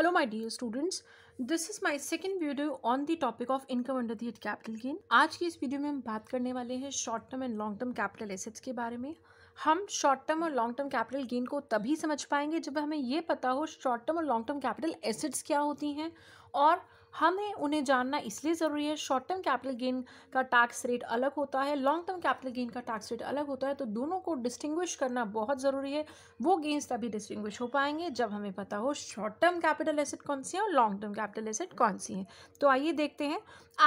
hello my dear students this is my second video on the topic of income under the capital gain आज की इस video में हम बात करने वाले हैं short term and long term capital assets के बारे में हम शॉर्ट टर्म और लॉन्ग टर्म कैपिटल गेन को तभी समझ पाएंगे जब हमें ये पता हो शॉर्ट टर्म और लॉन्ग टर्म कैपिटल एसेट्स क्या होती हैं और हमें उन्हें जानना इसलिए ज़रूरी है शॉर्ट टर्म कैपिटल गेन का टैक्स रेट अलग होता है लॉन्ग टर्म कैपिटल गेन का टैक्स रेट अलग होता है तो दोनों को डिस्टिंग्विश करना बहुत ज़रूरी है वो गेंस तभी डिस्टिंग्विश हो पाएंगे जब हमें पता हो शॉर्ट टर्म कैपिटल एसेट कौन सी है और लॉन्ग टर्म कैपिटल एसेट कौन सी है तो आइए देखते हैं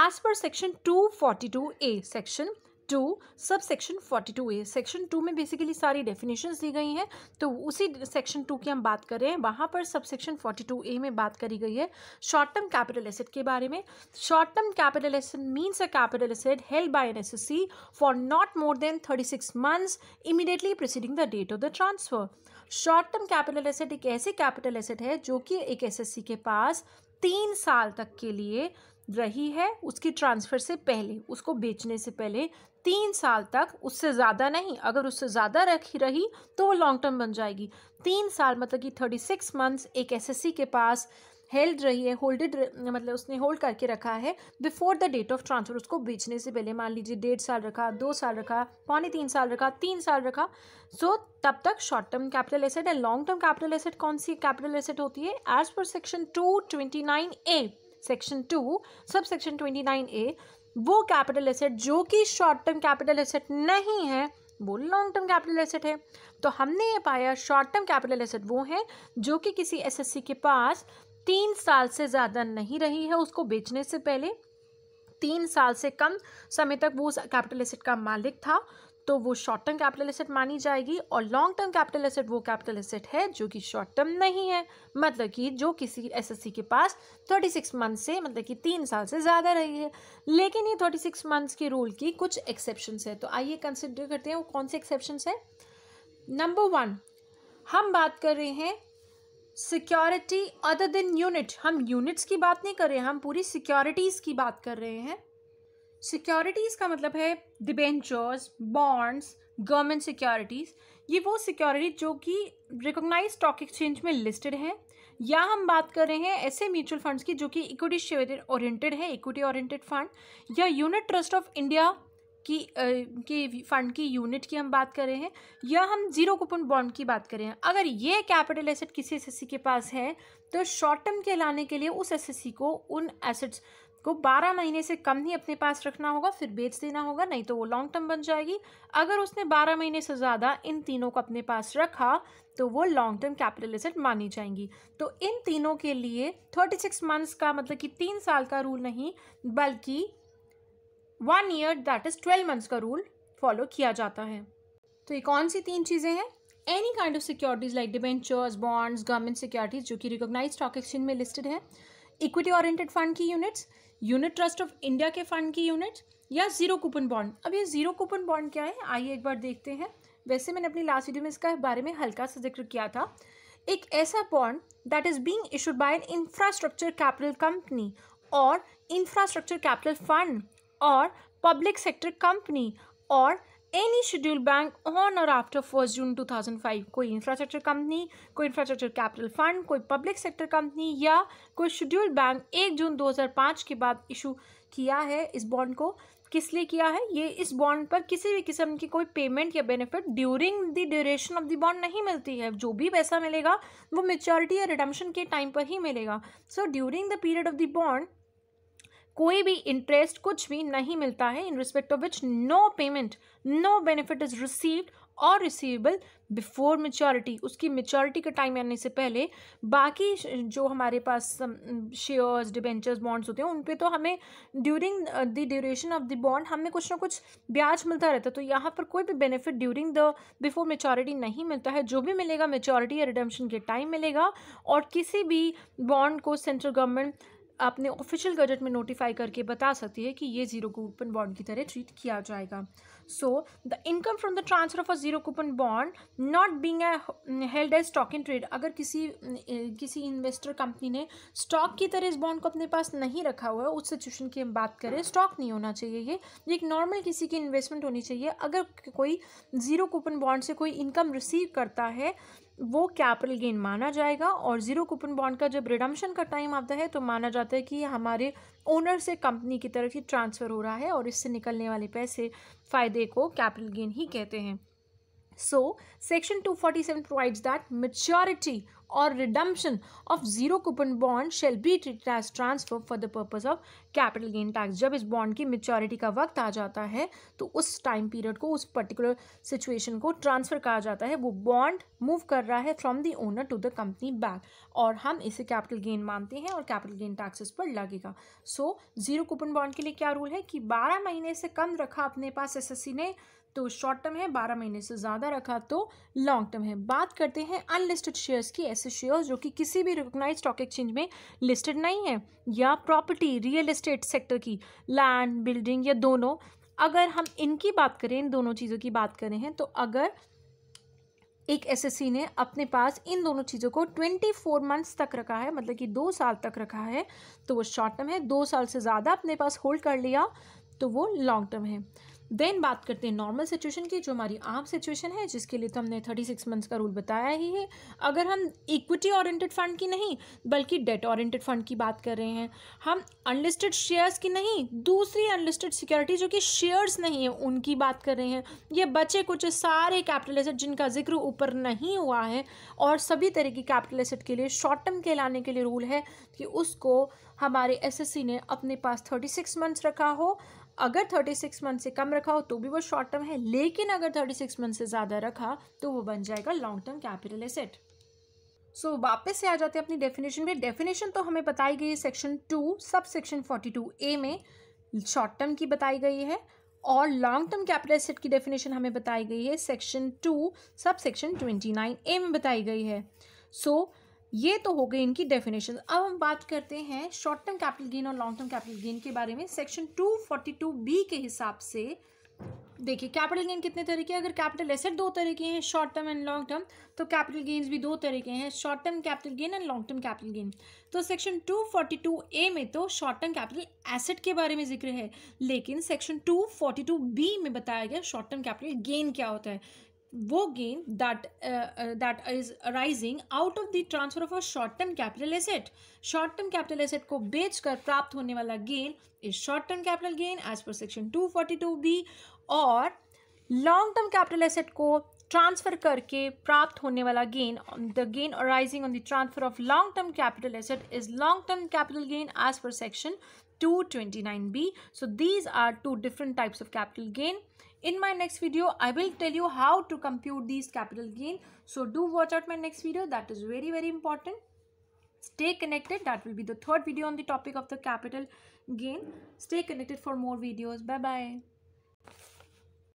as per section two A section two sub section forty two A section two में बेसिकली सारी डेफिनेशंस दी गई हैं तो उसी सेक्शन टू की हम बात कर रहे हैं वहाँ पर सब सेक्शन फोर्टी टू ए में बात करी गई है शॉर्ट टर्म कैपिटल एसेट के बारे में short term capital asset means a capital asset held by an assessee for not more than thirty six months immediately preceding the date of the transfer short term capital asset एक ऐसी capital asset है जो कि एक assessee के पास तीन साल तक के लिए रही है उसकी ट्रांसफ़र से पहले उसको बेचने से पहले तीन साल तक उससे ज़्यादा नहीं अगर उससे ज़्यादा रखी रही तो वो लॉन्ग टर्म बन जाएगी तीन साल मतलब कि थर्टी सिक्स मंथ्स एक एसएससी के पास हेल्ड रही है होल्डेड मतलब उसने होल्ड करके रखा है before the date of transfer उसको बेचने से पहले मान लीजिए डेढ़ साल रखा दो साल रखा पौने तीन साल रखा तीन साल रखा सो so, तब तक short term capital asset and long term capital asset कौन सी कैपिटल एसेट होती है as per section two twenty nine A section two sub section twenty nine A वो कैपिटल एसेट जो कि शॉर्ट टर्म कैपिटल एसेट नहीं है वो लॉन्ग टर्म कैपिटल एसेट है तो हमने ये पाया शॉर्ट टर्म कैपिटल एसेट वो है जो कि किसी एसएससी के पास तीन साल से ज़्यादा नहीं रही है उसको बेचने से पहले तीन साल से कम समय तक वो उस कैपिटल एसेट का मालिक था तो वो शॉर्ट टर्म कैपिटल एसेट मानी जाएगी और लॉन्ग टर्म कैपिटल एसेट वो कैपिटल एसेट है जो कि शॉर्ट टर्म नहीं है मतलब कि जो किसी एसएससी के पास थर्टी सिक्स मंथ से मतलब कि तीन साल से ज़्यादा रही है लेकिन ये थर्टी सिक्स मंथ्स के रूल की कुछ एक्सेप्शंस है तो आइए कंसिडर करते हैं वो कौन से एक्सेप्शंस है नंबर वन हम बात कर रहे हैं सिक्योरिटी अदर देन यूनिट हम यूनिट्स की बात नहीं कर रहे हैं हम पूरी सिक्योरिटीज़ की बात कर रहे हैं सिक्योरिटीज़ का मतलब है डिबेंचर्स बॉन्ड्स गवर्नमेंट सिक्योरिटीज़ ये वो सिक्योरिटी जो कि रिकोगनाइज स्टॉक एक्सचेंज में लिस्टेड हैं या हम बात कर रहे हैं ऐसे म्यूचुअल फंड्स की जो कि इक्विटी शेयर ओरिएंटेड है इक्विटी ओरिएंटेड फंड या यूनिट ट्रस्ट ऑफ इंडिया की की फंड की यूनिट की हम बात कर रहे हैं या हम जीरो कूपन बॉन्ड की बात कर रहे हैं अगर ये कैपिटल एसेट किसी एस के पास है तो शॉर्ट टर्म के लाने के लिए उस एस को उन एसेट्स को 12 महीने से कम ही अपने पास रखना होगा फिर बेच देना होगा नहीं तो वो लॉन्ग टर्म बन जाएगी अगर उसने 12 महीने से ज़्यादा इन तीनों को अपने पास रखा तो वो लॉन्ग टर्म कैपिटल एसेट मानी जाएंगी तो इन तीनों के लिए 36 मंथ्स का मतलब कि तीन साल का रूल नहीं बल्कि one year that is twelve months का रूल फॉलो किया जाता है तो ये कौन सी तीन चीज़ें हैं any kind of securities like debentures bonds government securities जो कि रिकोगनाइज स्टॉक एक्सचेंज में लिस्टेड है इक्विटी ओरिएंटेड फंड की units unit trust of India के फंड की यूनिट्स या जीरो कूपन बॉन्ड अब ये जीरो कूपन बॉन्ड क्या है आइए एक बार देखते हैं वैसे मैंने अपनी लास्ट वीडियो में इसका बारे में हल्का सा जिक्र किया था एक ऐसा bond that is being issued by an infrastructure capital company और इंफ्रास्ट्रक्चर कैपिटल फंड और पब्लिक सेक्टर कंपनी और any schedule bank on or after first June 2005 कोई इंफ्रास्ट्रक्चर कंपनी कोई इंफ्रास्ट्रक्चर कैपिटल फंड कोई पब्लिक सेक्टर कंपनी या कोई schedule bank एक जून 2005 के बाद इशू किया है इस बॉन्ड को किस लिए किया है ये इस बॉन्ड पर किसी भी किस्म की कोई पेमेंट या benefit during the duration of the bond नहीं मिलती है जो भी पैसा मिलेगा वो मेच्योरिटी या रिडम्शन के टाइम पर ही मिलेगा so during the period of the bond कोई भी इंटरेस्ट कुछ भी नहीं मिलता है in respect of which no payment no benefit is received or receivable before maturity उसकी मेच्योरिटी का टाइम आने से पहले बाकी जो हमारे पास शेयर्स डिबेंचर्स बॉन्ड्स होते हैं उन पे तो हमें during the duration of the bond हमें कुछ ना कुछ ब्याज मिलता रहता है तो यहाँ पर कोई भी benefit during the before maturity नहीं मिलता है जो भी मिलेगा मेच्योरिटी या रिडम्पशन के टाइम मिलेगा और किसी भी बॉन्ड को सेंट्रल गवर्नमेंट आपने ऑफिशियल गजट में नोटिफाई करके बता सकती है कि ये जीरो कूपन बॉन्ड की तरह ट्रीट किया जाएगा so the income from the transfer of a zero coupon bond not being held as stock in trade अगर किसी किसी इन्वेस्टर कंपनी ने स्टॉक की तरह इस बॉन्ड को अपने पास नहीं रखा हुआ है उस सिचुएशन की हम बात करें स्टॉक नहीं होना चाहिए ये ये एक नॉर्मल किसी की इन्वेस्टमेंट होनी चाहिए अगर कोई जीरो कूपन बॉन्ड से कोई इनकम रिसीव करता है वो कैपिटल गेन माना जाएगा और ज़ीरो कूपन बॉन्ड का जब रिडम्शन का टाइम आता है तो माना जाता है कि हमारे ओनर से कंपनी की तरफ ही ट्रांसफ़र हो रहा है और इससे निकलने वाले पैसे फ़ायदे को कैपिटल गेन ही कहते हैं so section two forty seven provides that maturity or redemption of zero coupon bond shall be treated as transfer for the purpose of capital gain tax जब इस bond की maturity का वक्त आ जाता है तो उस time period को उस particular situation को transfer कहा जाता है वो bond move कर रहा है from the owner to the company back और हम इसे capital gain मानते हैं और capital gain taxes पर लगेगा so zero coupon bond के लिए क्या rule है कि 12 महीने से कम रखा अपने पास एस ने तो शॉर्ट टर्म है बारह महीने से ज़्यादा रखा तो लॉन्ग टर्म है बात करते हैं अनलिस्टेड शेयर्स की एस ऐसे शेयर्स जो कि किसी भी रिकोगनाइज स्टॉक एक्सचेंज में लिस्टेड नहीं है या प्रॉपर्टी रियल इस्टेट सेक्टर की लैंड बिल्डिंग या दोनों अगर हम इनकी बात करें इन दोनों चीज़ों की बात करें हैं तो अगर एक एसएससी ने अपने पास इन दोनों चीज़ों को ट्वेंटी फोर मंथ्स तक रखा है मतलब कि दो साल तक रखा है तो वो शॉर्ट टर्म है दो साल से ज़्यादा अपने पास होल्ड कर लिया तो वो लॉन्ग टर्म है देन बात करते हैं नॉर्मल सिचुएशन की जो हमारी आम सिचुएशन है जिसके लिए तो हमने थर्टी सिक्स मंथ्स का रूल बताया ही है अगर हम इक्विटी ओरिएंटेड फंड की नहीं बल्कि डेट ओरिएंटेड फंड की बात कर रहे हैं हम अनलिस्टेड शेयर्स की नहीं दूसरी अनलिस्टेड सिक्योरिटी जो कि शेयर्स नहीं है उनकी बात कर रहे हैं ये बचे कुछ सारे कैपिटल एसेट जिनका जिक्र ऊपर नहीं हुआ है और सभी तरह की कैपिटल एसेट के लिए शॉर्ट टर्म कहलाने के लिए रूल है कि उसको हमारे एसएससी ने अपने पास थर्टी सिक्स मंथ्स रखा हो अगर थर्टी सिक्स मंथ से कम रखा हो तो भी वो शॉर्ट टर्म है लेकिन अगर थर्टी सिक्स मंथ से ज़्यादा रखा तो वो बन जाएगा long term capital asset so so, वापस से आ जाते हैं अपनी डेफिनेशन में डेफिनेशन तो हमें बताई गई है section two sub section forty two A में शॉर्ट टर्म की बताई गई है और लॉन्ग टर्म कैपिटल एसेट की डेफिनेशन हमें बताई गई है section two sub section twenty nine A में बताई गई है सो so, ये तो हो गई इनकी डेफिनेशन अब हम बात करते हैं शॉर्ट टर्म कैपिटल गेन और लॉन्ग टर्म कैपिटल गेन के बारे में सेक्शन 242 बी के हिसाब से देखिए कैपिटल गेन कितने तरीके अगर कैपिटल एसेट दो तरीके हैं short term and long term तो कैपिटल गेन्स भी दो तरीके हैं short term capital gain and long term capital gain तो सेक्शन 242 ए में तो शॉर्ट टर्म कैपिटल एसेट के बारे में जिक्र है लेकिन सेक्शन 242 बी में बताया गया शॉर्ट टर्म कैपिटल गेन क्या होता है वो gain that that is rising out of the transfer of a short term capital asset short term capital asset को बेचकर प्राप्त होने वाला gain is short term capital gain as per section two forty two B और long term capital asset को transfer करके प्राप्त होने वाला gain the gain arising on the transfer of long term capital asset is long term capital gain as per section two twenty nine B so these are two different types of capital gain in my next video i will tell you how to compute these capital gain so do watch out my next video that is very very important stay connected that will be the third video on the topic of the capital gain stay connected for more videos bye bye